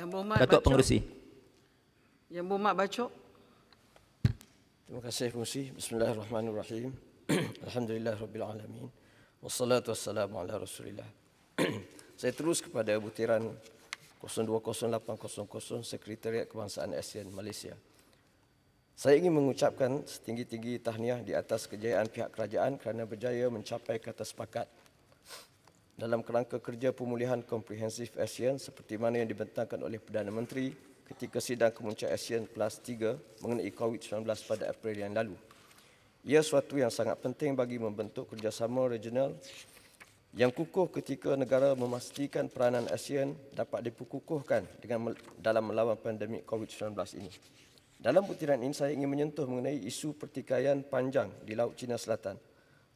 Yang Bumat Datuk Bacok. Pengurusi. Yang Bumat Bacok. Terima kasih Pengurusi. Bismillahirrahmanirrahim. Alhamdulillah Rabbil Alamin. Wassalatu wassalamu ala Rasulillah. Saya terus kepada butiran 020800 Sekretariat Kebangsaan ASEAN Malaysia. Saya ingin mengucapkan setinggi-tinggi tahniah di atas kejayaan pihak kerajaan kerana berjaya mencapai kata sepakat dalam kerangka kerja pemulihan komprehensif ASEAN seperti mana yang dibentangkan oleh Perdana Menteri ketika sidang kemuncak ASEAN Plus 3 mengenai COVID-19 pada April yang lalu. Ia suatu yang sangat penting bagi membentuk kerjasama regional yang kukuh ketika negara memastikan peranan ASEAN dapat dipukuhkan dengan dalam melawan pandemik COVID-19 ini. Dalam butiran ini saya ingin menyentuh mengenai isu pertikaian panjang di Laut Cina Selatan.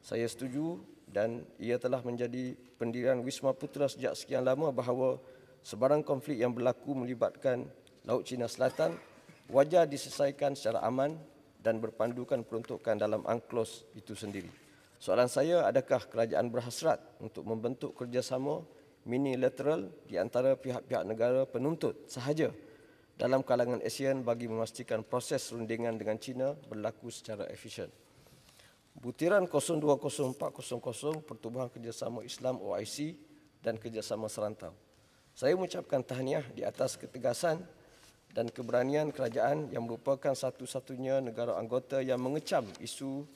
Saya setuju dan ia telah menjadi pendirian Wisma Putra sejak sekian lama bahawa sebarang konflik yang berlaku melibatkan Laut Cina Selatan wajar diselesaikan secara aman dan berpandukan peruntukan dalam angklos itu sendiri. Soalan saya adakah kerajaan berhasrat untuk membentuk kerjasama minilateral di antara pihak-pihak negara penuntut sahaja dalam kalangan ASEAN bagi memastikan proses rundingan dengan China berlaku secara efisien. Butiran 020400 Pertubuhan Kerjasama Islam OIC dan Kerjasama Serantau. Saya mengucapkan tahniah di atas ketegasan dan keberanian kerajaan yang merupakan satu-satunya negara anggota yang mengecam isu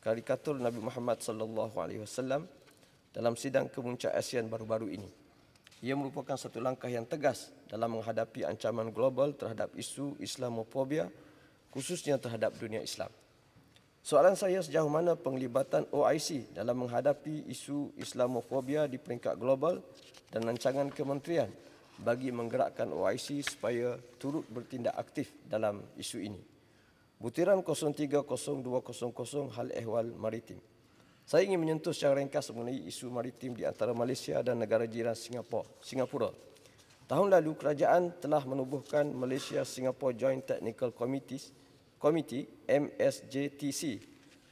karikatur Nabi Muhammad sallallahu alaihi wasallam dalam sidang kemuncak ASEAN baru-baru ini. Ia merupakan satu langkah yang tegas dalam menghadapi ancaman global terhadap isu Islamophobia khususnya terhadap dunia Islam. Soalan saya sejauh mana penglibatan OIC dalam menghadapi isu Islamofobia di peringkat global dan rancangan kementerian bagi menggerakkan OIC supaya turut bertindak aktif dalam isu ini. Butiran 030200 Hal Ehwal Maritim. Saya ingin menyentuh secara ringkas mengenai isu maritim di antara Malaysia dan negara jiran Singapura. Singapura. Tahun lalu, kerajaan telah menubuhkan malaysia Singapura Joint Technical Committees komiti MSJTC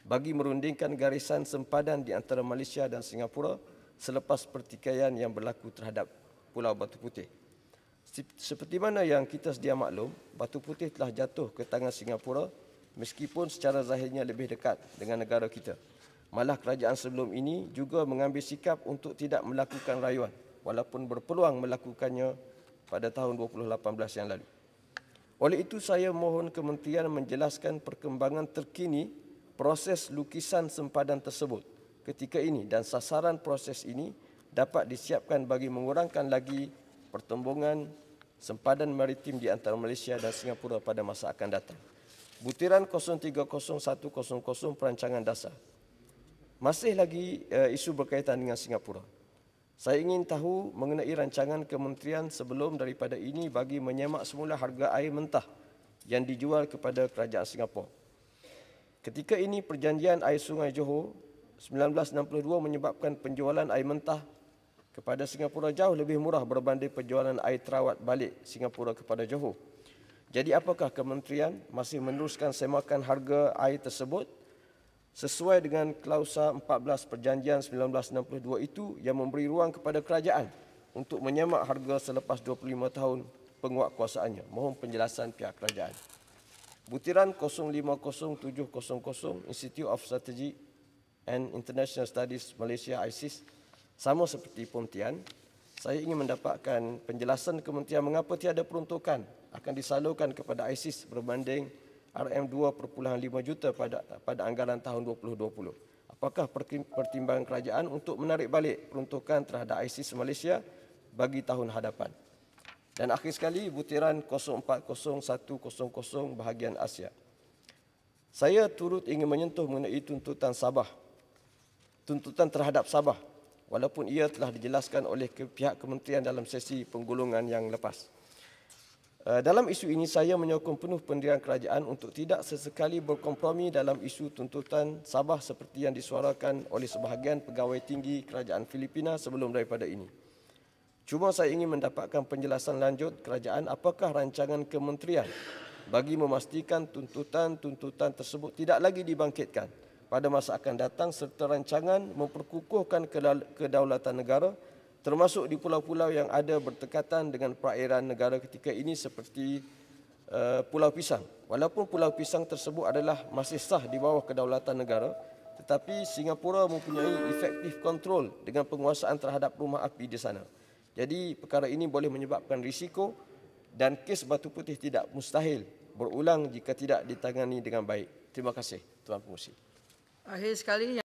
bagi merundingkan garisan sempadan di antara Malaysia dan Singapura selepas pertikaian yang berlaku terhadap Pulau Batu Putih. Seperti mana yang kita sedia maklum, Batu Putih telah jatuh ke tangan Singapura meskipun secara zahirnya lebih dekat dengan negara kita. Malah kerajaan sebelum ini juga mengambil sikap untuk tidak melakukan rayuan walaupun berpeluang melakukannya pada tahun 2018 yang lalu. Oleh itu saya mohon kementerian menjelaskan perkembangan terkini proses lukisan sempadan tersebut ketika ini dan sasaran proses ini dapat disiapkan bagi mengurangkan lagi pertembungan sempadan maritim di antara Malaysia dan Singapura pada masa akan datang. Butiran 030100 perancangan dasar. Masih lagi uh, isu berkaitan dengan Singapura. Saya ingin tahu mengenai rancangan kementerian sebelum daripada ini bagi menyemak semula harga air mentah yang dijual kepada kerajaan Singapura. Ketika ini perjanjian air sungai Johor 1962 menyebabkan penjualan air mentah kepada Singapura jauh lebih murah berbanding penjualan air terawat balik Singapura kepada Johor. Jadi apakah kementerian masih meneruskan semakan harga air tersebut sesuai dengan klausa 14 perjanjian 1962 itu yang memberi ruang kepada kerajaan untuk menyamak harga selepas 25 tahun penguatkuasaannya. Mohon penjelasan pihak kerajaan. Butiran 050700 Institute of Strategy and International Studies Malaysia ISIS sama seperti Pontian, saya ingin mendapatkan penjelasan kementerian mengapa tiada peruntukan akan disalurkan kepada ISIS berbanding RM2.5 juta pada pada anggaran tahun 2020. Apakah pertimbangan kerajaan untuk menarik balik peruntukan terhadap ISIS Malaysia bagi tahun hadapan? Dan akhir sekali butiran 040100 bahagian Asia. Saya turut ingin menyentuh mengenai tuntutan Sabah. Tuntutan terhadap Sabah walaupun ia telah dijelaskan oleh pihak kementerian dalam sesi penggulungan yang lepas. Eh, dalam isu ini saya menyokong penuh pendirian kerajaan untuk tidak sesekali berkompromi dalam isu tuntutan Sabah seperti yang disuarakan oleh sebahagian pegawai tinggi kerajaan Filipina sebelum daripada ini. Cuma saya ingin mendapatkan penjelasan lanjut kerajaan apakah rancangan kementerian bagi memastikan tuntutan-tuntutan tersebut tidak lagi dibangkitkan pada masa akan datang serta rancangan memperkukuhkan kedaulatan negara termasuk di pulau-pulau yang ada bertekatan dengan perairan negara ketika ini seperti uh, Pulau Pisang. Walaupun Pulau Pisang tersebut adalah masih sah di bawah kedaulatan negara, tetapi Singapura mempunyai efektif kontrol dengan penguasaan terhadap rumah api di sana. Jadi perkara ini boleh menyebabkan risiko dan kes batu putih tidak mustahil berulang jika tidak ditangani dengan baik. Terima kasih Tuan Pengusi. Akhir sekali yang